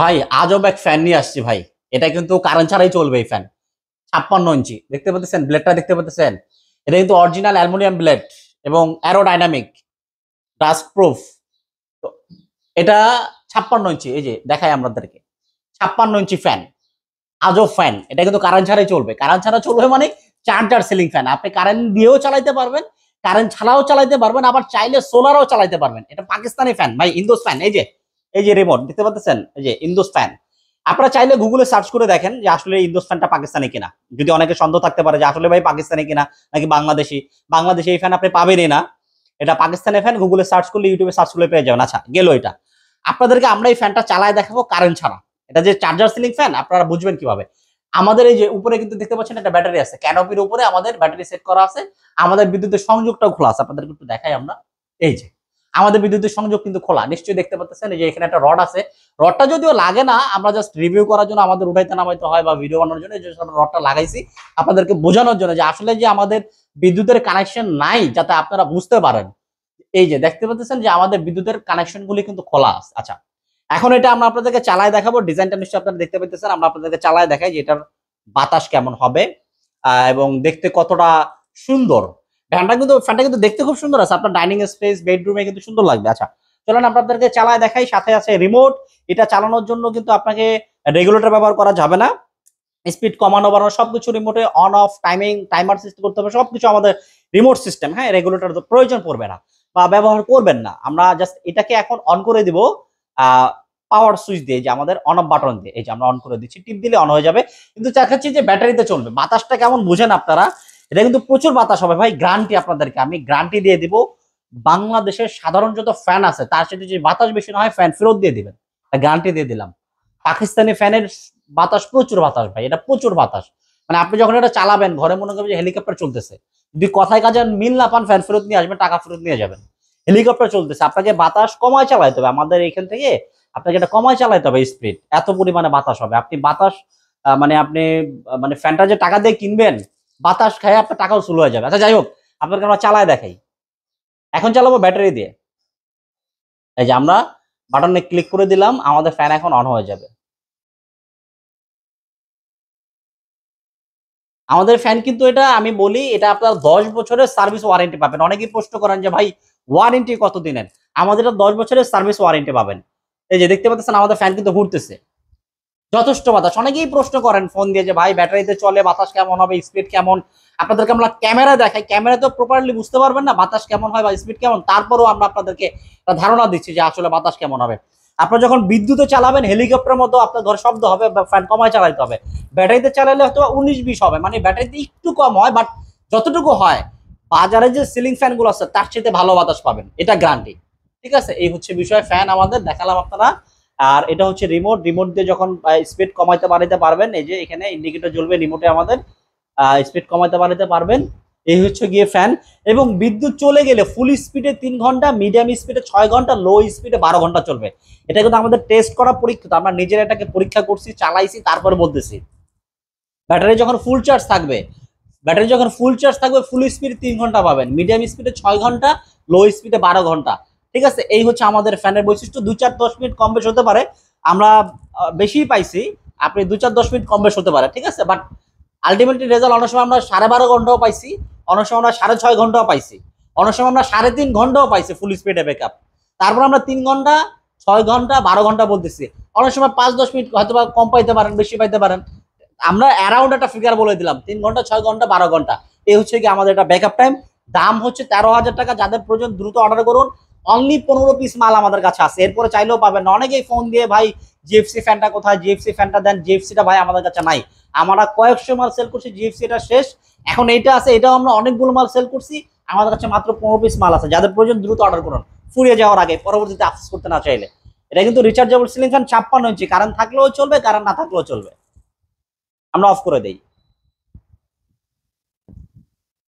ভাই আজব এক ফ্যান নিয়ে আসছি ভাই এটা কিন্তু কারেন্ট ছাড়াই চলবে এই ফ্যান ছাপ্পান্ন ইঞ্চি দেখতে পাচ্ছেন ব্লেডটা দেখতে পাচ্ছেন এটা কিন্তু অরিজিনাল অ্যালমোনিয়াম ব্লেড এবং অ্যারোডাইনামিক ডাস্ট প্রুফ তো এটা ছাপ্পান্ন ইঞ্চি এই যে দেখায় আমাদেরকে ছাপ্পান্ন ইঞ্চি ফ্যান আজব ফ্যান এটা কিন্তু কারেন্ট ছাড়াই চলবে কারেন্ট ছাড়া চলবে মানে চার্জার সিলিং ফ্যান আপনি কারেন্ট দিয়েও চালাইতে পারবেন কারেন্ট ছাড়াও চালাইতে পারবেন আবার চাইলে সোলারও চালাইতে পারবেন এটা পাকিস্তানি ফ্যান ভাই ইন্দোস ফ্যান এই যে এই যে রিমোট দেখতে পাচ্ছেন এই যে ইন্দোস ফ্যান আপনারা চাইলে গুগলে সার্চ করে দেখেন যে আসলে ইন্দোস ফ্যানটা পাকিস্তানি কিনা যদি অনেকে সন্দেহ থাকতে পারে যে আসলে ভাই পাকিস্তানি কিনা নাকি বাংলাদেশি বাংলাদেশে এই ফ্যান আপনি পাবেনই না এটা পাকিস্তানের ফ্যান গুগলে সার্চ করলে ইউটিউবে সার্চ করলে পেয়ে যাবেন আচ্ছা গেল এটা আপনাদেরকে আমরা এই ফ্যানটা চালায় দেখাবো কারেন্ট ছাড়া এটা যে চার্জার সিলিং ফ্যান আপনারা বুঝবেন কিভাবে আমাদের এই যে উপরে কিন্তু দেখতে পাচ্ছেন একটা ব্যাটারি আছে ক্যানোপির উপরে আমাদের ব্যাটারি সেট করা আছে আমাদের বিদ্যুতের সংযোগটাও খোলা আছে আপনাদেরকে একটু দেখাই আমরা এই যে আমাদের বিদ্যুতের সংযোগ কিন্তু খোলা নিশ্চয়ই দেখতে পাচ্ছেন যে এখানে একটা রড আছে রডটা যদিও লাগে না আমরা জাস্ট রিভিউ করার জন্য আমাদের উঠাইতে নামাইতে হয় বা ভিডিও বানানোর জন্য যে আমরা রডটা লাগাইছি আপনাদেরকে বোঝানোর জন্য যে আসলে যে আমাদের বিদ্যুতের কানেকশন নাই যাতে আপনারা বুঝতে পারেন এই যে দেখতে পাচ্ছেন যে আমাদের বিদ্যুতের কানেকশনগুলি কিন্তু খোলা আছে আচ্ছা এখন এটা আমরা আপনাদেরকে চালায় দেখাবো ডিজাইনটা নিশ্চয়ই আপনারা দেখতে পেতেছেন আমরা আপনাদেরকে চালায় দেখাই যে এটার বাতাস কেমন হবে এবং দেখতে কতটা সুন্দর ফ্যানটা কিন্তু ফ্যানটা কিন্তু দেখতে খুব সুন্দর আছে আপনার ডাইনিং স্পেস বেডরুমে কিন্তু সুন্দর লাগবে আচ্ছা চলেন আপনাদেরকে চালায় দেখাই সাথে আছে রিমোট এটা চালানোর জন্য কিন্তু আপনাকে রেগুলেটর ব্যবহার করা যাবে না স্পিড কমানো বাড়ানো সবকিছু রিমোটে on off timing timer system করতে হবে সবকিছু আমাদের রিমোট সিস্টেম হ্যাঁ রেগুলেটর প্রয়োজন পড়বে না বা ব্যবহার করবেন না আমরা জাস্ট এটাকে এখন অন করে দিব পাওয়ার সুইচ দিয়ে যে আমাদের অন অফ বাটন দিয়ে এই যে আমরা অন করে দিচ্ছি টিপ দিলে অন হয়ে যাবে কিন্তু চাকাচ্ছি যে ব্যাটারিতে চলবে বাতাসটা কেমন বুঝেন আপনারা এটা কিন্তু প্রচুর বাতাস হবে ভাই গ্রান্টি আপনাদেরকে আমি গ্রান্টি দিয়ে দিব বাংলাদেশের সাধারণ যত ফ্যান আছে তার সাথে যদি বাতাস বেশি না হয় ফ্যান ফেরত দিয়ে দিবেন গ্রান্টি দিয়ে দিলাম পাকিস্তানি ফ্যানের বাতাস প্রচুর বাতাস ভাই এটা প্রচুর বাতাস মানে আপনি যখন এটা চালাবেন ঘরে মনে করবেন যে হেলিকপ্টার চলতেছে যদি কথায় কাজে মিল না পান ফ্যান ফেরত নিয়ে আসবেন টাকা ফেরত নিয়ে যাবেন হেলিকপ্টার চলতেছে আপনাকে বাতাস কমায় চালাইতে হবে আমাদের এখান থেকে আপনাকে এটা কমায় চালাইতে হবে স্পিড এত পরিমাণে বাতাস হবে আপনি বাতাস মানে আপনি মানে ফ্যানটা যে টাকা দিয়ে কিনবেন বাতাস খায় আপনার টাকাও সুলো হয়ে যাবে আচ্ছা যাই হোক আপনাকে আমরা চালায় দেখাই এখন চালাবো ব্যাটারি দিয়ে এই যে আমরা বাটনে ক্লিক করে দিলাম আমাদের ফ্যান এখন অন হয়ে যাবে আমাদের ফ্যান কিন্তু এটা আমি বলি এটা আপনার দশ বছরের সার্ভিস ওয়ারেন্টি পাবেন অনেকেই প্রশ্ন করেন যে ভাই ওয়ারেন্টি কত দিনের আমাদের দশ বছরের সার্ভিস ওয়ারেন্টি পাবেন এই যে দেখতে পাচ্ছেন আমাদের ফ্যান কিন্তু ঘুরতেছে যথেষ্ট বাতাস অনেকেই প্রশ্ন করেন ফোন দিয়ে যে ভাই ব্যাটারিতে চলে বাতাস কেমন হবে স্পিড কেমন আপনাদেরকে আমরা ক্যামেরা দেখাই ক্যামেরা তো প্রপারলি বুঝতে পারবেন না বাতাস কেমন হয় বা স্পিড কেমন তারপরেও আমরা আপনাদেরকে ধারণা দিচ্ছি যে আসলে বাতাস কেমন হবে আপনার যখন বিদ্যুতে চালাবেন হেলিকপ্টার মতো আপনার ঘরে শব্দ হবে ফ্যান কমায় চালাইতে হবে ব্যাটারিতে চালালে হয়তো উনিশ বিশ হবে মানে ব্যাটারিতে একটু কম হয় বাট যতটুকু হয় বাজারে যে সিলিং ফ্যানগুলো আছে তার চেয়ে ভালো বাতাস পাবেন এটা গ্যারান্টি ঠিক আছে এই হচ্ছে বিষয় ফ্যান আমাদের দেখালাম আপনারা আর এটা হচ্ছে রিমোট রিমোট দিয়ে যখন স্পিড কমাইতে বাড়াইতে পারবেন এই যে এখানে ইন্ডিকেটর জ্বলবে রিমোটে আমাদের স্পিড কমাইতে বাড়াইতে পারবেন এই হচ্ছে গিয়ে ফ্যান এবং বিদ্যুৎ চলে গেলে ফুল স্পিডে তিন ঘন্টা মিডিয়াম স্পিডে ছয় ঘন্টা লো স্পিডে বারো ঘন্টা চলবে এটা কিন্তু আমাদের টেস্ট করা পরীক্ষা তো আমরা নিজের এটাকে পরীক্ষা করছি চালাইছি তারপরে বলতেছি ব্যাটারি যখন ফুল চার্জ থাকবে ব্যাটারি যখন ফুল চার্জ থাকবে ফুল স্পিডে তিন ঘন্টা পাবেন মিডিয়াম স্পিডে ছয় ঘন্টা লো স্পিডে বারো ঘন্টা ঠিক আছে এই হচ্ছে আমাদের ফ্যানের বৈশিষ্ট্য দু চার দশ মিনিট কম বেশ হতে পারে আমরা বেশি পাইছি আপনি দু চার দশ মিনিট কম বেশ হতে পারে ঠিক আছে বাট আলটিমেটলি রেজাল্ট অনেক সময় আমরা সাড়ে বারো ঘন্টাও পাইছি অনেক সময় আমরা সাড়ে ছয় ঘন্টাও পাইছি অনেক সময় আমরা সাড়ে তিন ঘন্টাও পাইছি ফুল স্পিডে ব্যাক আপ তারপর আমরা তিন ঘন্টা ছয় ঘন্টা বারো ঘন্টা বলতেছি অনেক সময় পাঁচ দশ মিনিট হয়তো বা কম পাইতে পারেন বেশি পাইতে পারেন আমরা অ্যারাউন্ড একটা ফিগার বলে দিলাম তিন ঘন্টা ছয় ঘন্টা বারো ঘন্টা এই হচ্ছে কি আমাদের একটা ব্যাকআপ টাইম দাম হচ্ছে তেরো হাজার টাকা যাদের প্রয়োজন দ্রুত অর্ডার করুন অনলি পনেরো পিস মাল আমাদের কাছে আছে এরপরে চাইলেও পাবেন অনেকেই ফোন দিয়ে ভাই জিএফসি ফ্যানটা কোথায় জিএফসি ফ্যানটা দেন জিএফসিটা ভাই আমাদের কাছে নাই আমরা কয়েকশো মাল সেল করছি জিএফসিটা শেষ এখন এইটা আছে এটাও আমরা অনেকগুলো মাল সেল করছি আমাদের কাছে মাত্র পনেরো পিস মাল আছে যাদের প্রয়োজন দ্রুত অর্ডার করুন ফুরিয়ে যাওয়ার আগে পরবর্তীতে আফিস করতে না চাইলে এটা কিন্তু রিচার্জেবল সিলিং ফ্যান ছাপ্পান্ন ইঞ্চি কারেন্ট থাকলেও চলবে কারেন্ট না থাকলেও চলবে আমরা অফ করে দিই